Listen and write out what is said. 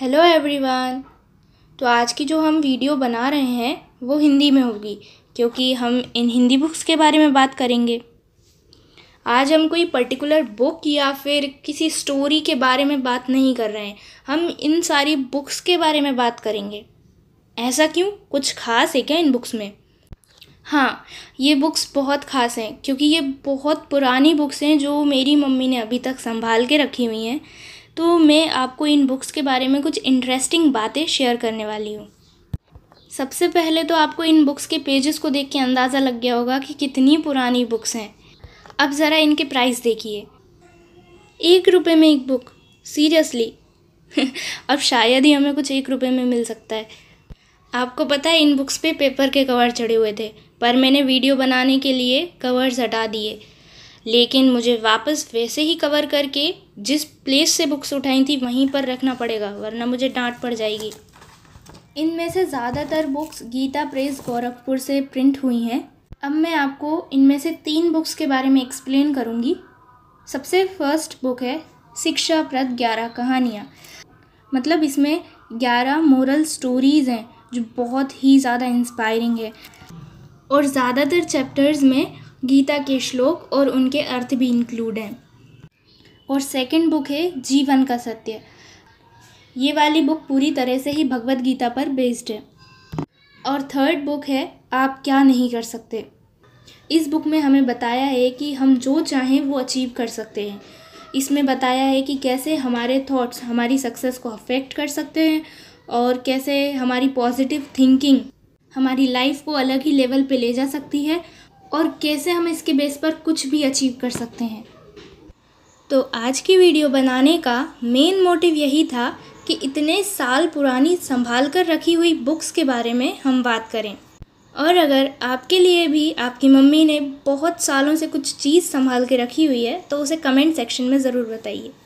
hello everyone तो आज की जो हम वीडियो बना रहे हैं वो हिंदी में होगी क्योंकि हम इन हिंदी बुक्स के बारे में बात करेंगे आज हम कोई पर्टिकुलर बुक या फिर किसी स्टोरी के बारे में बात नहीं कर रहे हैं हम इन सारी बुक्स के बारे में बात करेंगे ऐसा क्यों कुछ खास है क्या इन बुक्स में हाँ ये बुक्स बहुत खास हैं क्योंकि ये बहुत पुरानी बुक्स हैं जो मेरी मम्मी ने अभी तक संभाल के रखी हुई हैं तो मैं आपको इन बुक्स के बारे में कुछ इंटरेस्टिंग बातें शेयर करने वाली हूँ सबसे पहले तो आपको इन बुक्स के पेजेस को देख के अंदाज़ा लग गया होगा कि कितनी पुरानी बुक्स हैं अब ज़रा इनके प्राइस देखिए एक रुपये में एक बुक सीरियसली अब शायद ही हमें कुछ एक रुपये में मिल सकता है आपको पता है इन बुक्स पे पेपर के कवर चढ़े हुए थे पर मैंने वीडियो बनाने के लिए कवर्स हटा दिए लेकिन मुझे वापस वैसे ही कवर करके जिस प्लेस से बुक्स उठाई थी वहीं पर रखना पड़ेगा वरना मुझे डांट पड़ जाएगी इनमें से ज़्यादातर बुक्स गीता प्रेस गोरखपुर से प्रिंट हुई हैं अब मैं आपको इनमें से तीन बुक्स के बारे में एक्सप्लेन करूँगी सबसे फर्स्ट बुक है शिक्षा प्रद ग्यारह कहानियाँ मतलब इसमें ग्यारह मोरल स्टोरीज़ हैं जो बहुत ही ज़्यादा इंस्पायरिंग है और ज़्यादातर चैप्टर्स में गीता के श्लोक और उनके अर्थ भी इंक्लूड हैं और सेकंड बुक है जीवन का सत्य ये वाली बुक पूरी तरह से ही भगवत गीता पर बेस्ड है और थर्ड बुक है आप क्या नहीं कर सकते इस बुक में हमें बताया है कि हम जो चाहें वो अचीव कर सकते हैं इसमें बताया है कि कैसे हमारे थॉट्स हमारी सक्सेस को अफेक्ट कर सकते हैं और कैसे हमारी पॉजिटिव थिंकिंग हमारी लाइफ को अलग ही लेवल पे ले जा सकती है और कैसे हम इसके बेस पर कुछ भी अचीव कर सकते हैं तो आज की वीडियो बनाने का मेन मोटिव यही था कि इतने साल पुरानी संभाल कर रखी हुई बुक्स के बारे में हम बात करें और अगर आपके लिए भी आपकी मम्मी ने बहुत सालों से कुछ चीज़ संभाल के रखी हुई है तो उसे कमेंट सेक्शन में ज़रूर बताइए